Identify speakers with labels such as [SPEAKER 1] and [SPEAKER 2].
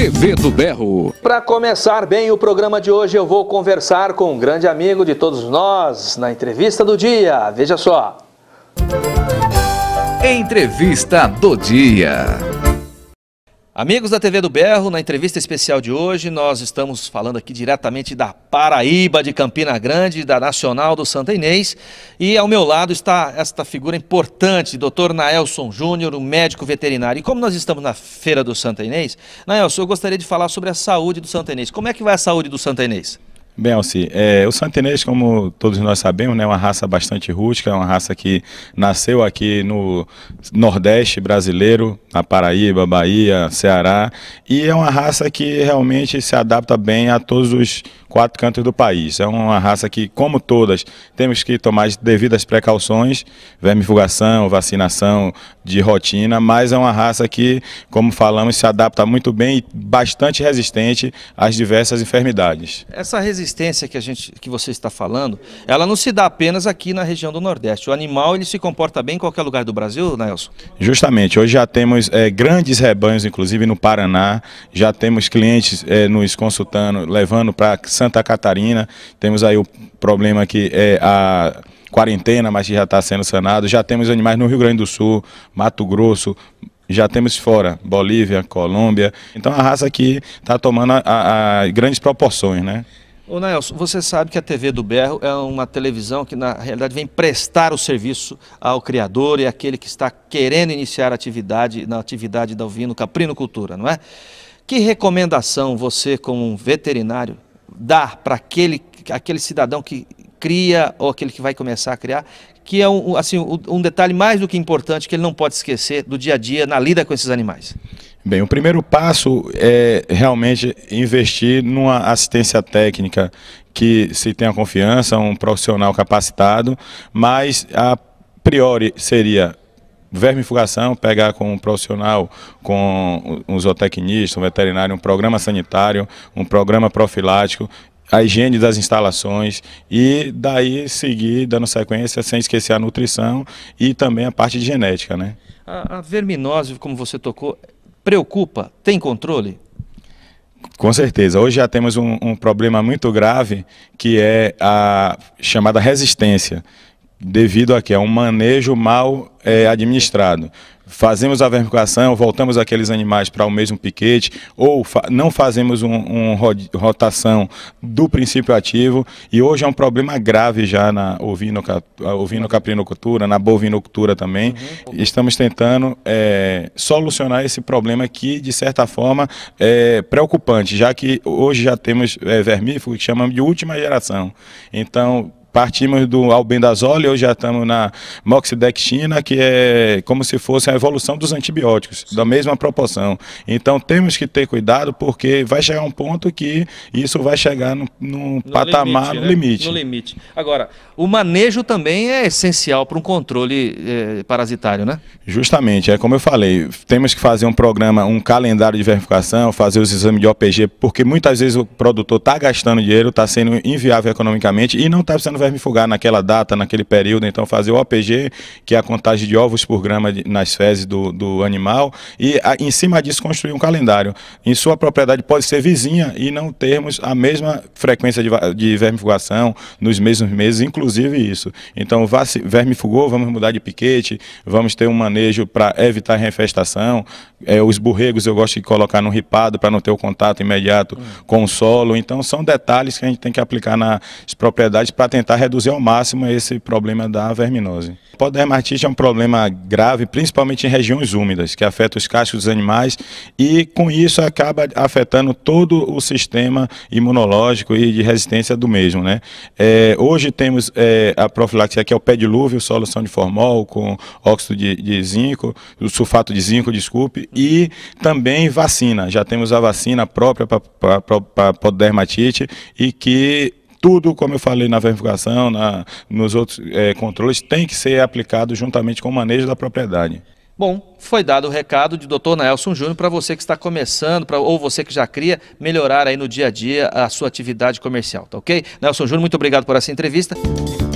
[SPEAKER 1] TV do Berro. Para começar bem o programa de hoje, eu vou conversar com um grande amigo de todos nós na entrevista do dia. Veja só. Entrevista do dia. Amigos da TV do Berro, na entrevista especial de hoje, nós estamos falando aqui diretamente da Paraíba, de Campina Grande, da Nacional do Santa Inês. E ao meu lado está esta figura importante, Dr. Naelson Júnior, um médico veterinário. E como nós estamos na Feira do Santa Inês, Naelson, eu gostaria de falar sobre a saúde do Santa Inês. Como é que vai a saúde do Santa Inês?
[SPEAKER 2] Bem, Alci, é, o santinês, como todos nós sabemos, né, é uma raça bastante rústica, é uma raça que nasceu aqui no Nordeste brasileiro, na Paraíba, Bahia, Ceará, e é uma raça que realmente se adapta bem a todos os quatro cantos do país. É uma raça que, como todas, temos que tomar as devidas precauções, vermifugação, vacinação de rotina, mas é uma raça que, como falamos, se adapta muito bem e bastante resistente às diversas enfermidades.
[SPEAKER 1] Essa resistência que, a gente, que você está falando, ela não se dá apenas aqui na região do Nordeste. O animal ele se comporta bem em qualquer lugar do Brasil, Nelson?
[SPEAKER 2] Justamente. Hoje já temos é, grandes rebanhos, inclusive no Paraná, já temos clientes é, nos consultando, levando para Santa Catarina. Temos aí o problema que é a quarentena, mas que já está sendo sanado. Já temos animais no Rio Grande do Sul, Mato Grosso, já temos fora, Bolívia, Colômbia. Então a raça aqui está tomando a, a, a grandes proporções, né?
[SPEAKER 1] Ô Nelson, você sabe que a TV do Berro é uma televisão que na realidade vem prestar o serviço ao criador e àquele que está querendo iniciar a atividade na atividade da ovino caprinocultura, não é? Que recomendação você, como um veterinário, dar para aquele, aquele cidadão que cria ou aquele que vai começar a criar, que é um, assim, um detalhe mais do que importante que ele não pode esquecer do dia a dia na lida com esses animais?
[SPEAKER 2] Bem, o primeiro passo é realmente investir numa assistência técnica que se tenha confiança, um profissional capacitado, mas a priori seria vermifugação, pegar com um profissional, com um zootecnista, um veterinário, um programa sanitário, um programa profilático, a higiene das instalações e daí seguir dando sequência sem esquecer a nutrição e também a parte de genética, né?
[SPEAKER 1] A, a verminose, como você tocou, preocupa? Tem controle?
[SPEAKER 2] Com certeza. Hoje já temos um, um problema muito grave que é a chamada resistência devido a que é um manejo mal é, administrado. Fazemos a verificação voltamos aqueles animais para o mesmo piquete, ou fa não fazemos uma um rotação do princípio ativo, e hoje é um problema grave já na ovino-caprinocultura, na bovinocultura também. Uhum. Estamos tentando é, solucionar esse problema que, de certa forma, é preocupante, já que hoje já temos é, vermífugos que chamamos de última geração. Então, Partimos do albendazole, hoje já estamos na moxidexina, que é como se fosse a evolução dos antibióticos, da mesma proporção. Então temos que ter cuidado, porque vai chegar um ponto que isso vai chegar no patamar, limite, no né? limite. No
[SPEAKER 1] limite. Agora, o manejo também é essencial para um controle é, parasitário, né?
[SPEAKER 2] Justamente, é como eu falei, temos que fazer um programa, um calendário de verificação, fazer os exames de OPG, porque muitas vezes o produtor está gastando dinheiro, está sendo inviável economicamente e não está sendo verme fugar naquela data, naquele período. Então, fazer o OPG, que é a contagem de ovos por grama nas fezes do, do animal, e a, em cima disso construir um calendário. Em sua propriedade pode ser vizinha e não termos a mesma frequência de, de vermifugação nos mesmos meses, inclusive isso. Então, vaci, fugou vamos mudar de piquete, vamos ter um manejo para evitar reinfestação. É, os borregos eu gosto de colocar no ripado para não ter o contato imediato uhum. com o solo. Então, são detalhes que a gente tem que aplicar nas propriedades para tentar tentar reduzir ao máximo esse problema da verminose. Podermatite é um problema grave, principalmente em regiões úmidas, que afeta os cascos dos animais e com isso acaba afetando todo o sistema imunológico e de resistência do mesmo. Né? É, hoje temos é, a profilaxia, que é o pé dilúvio, solução de formol com óxido de, de zinco, o sulfato de zinco, desculpe, e também vacina. Já temos a vacina própria para podermatite e que tudo, como eu falei na verificação, na, nos outros é, controles, tem que ser aplicado juntamente com o manejo da propriedade.
[SPEAKER 1] Bom, foi dado o recado de Dr. Nelson Júnior para você que está começando, pra, ou você que já cria, melhorar aí no dia a dia a sua atividade comercial, tá ok? Nelson Júnior, muito obrigado por essa entrevista.